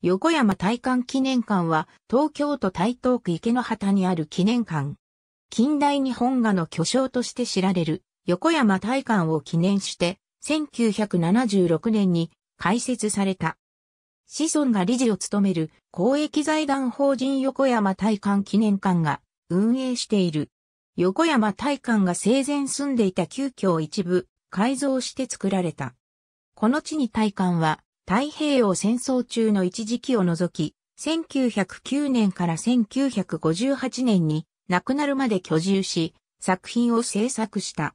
横山大観記念館は東京都台東区池の旗にある記念館。近代日本画の巨匠として知られる横山大観を記念して1976年に開設された。子孫が理事を務める公益財団法人横山大観記念館が運営している。横山大観が生前住んでいた旧居を一部改造して作られた。この地に大観は太平洋戦争中の一時期を除き、1909年から1958年に亡くなるまで居住し、作品を制作した。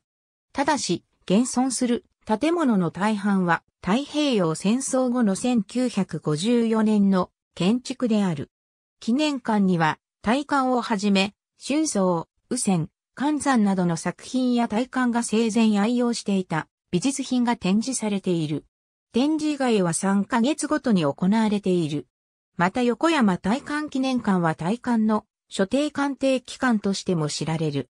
ただし、現存する建物の大半は太平洋戦争後の1954年の建築である。記念館には、大館をはじめ、春草、雨仙、寒山などの作品や大館が生前愛用していた美術品が展示されている。展示以外は3ヶ月ごとに行われている。また横山大観記念館は大観の所定鑑定機関としても知られる。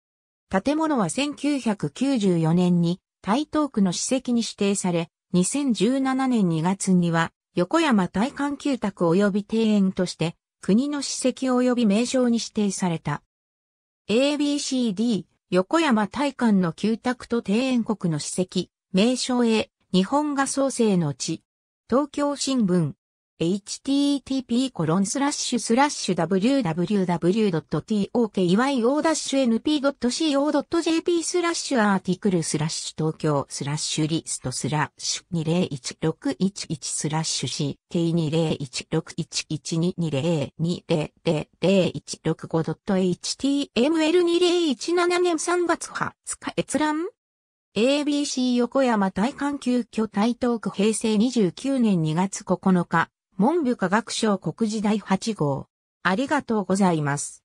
建物は1994年に台東区の史跡に指定され、2017年2月には横山大観旧宅及び庭園として国の史跡及び名称に指定された。ABCD 横山大観の旧宅と庭園国の史跡、名称 A 日本画創生の地。東京新聞。http www.tokyo-np.co.jp スラッシュアーティクルスラッシュ東京スラッシュリストスラッシュ201611スラッシュ c 2 0 1 6 1 1 2 2 0 2 0 0 1 6 5 h t m l 2 0 1 7年3月20日閲覧 ABC 横山大環球居台東区平成29年2月9日、文部科学省国時第8号。ありがとうございます。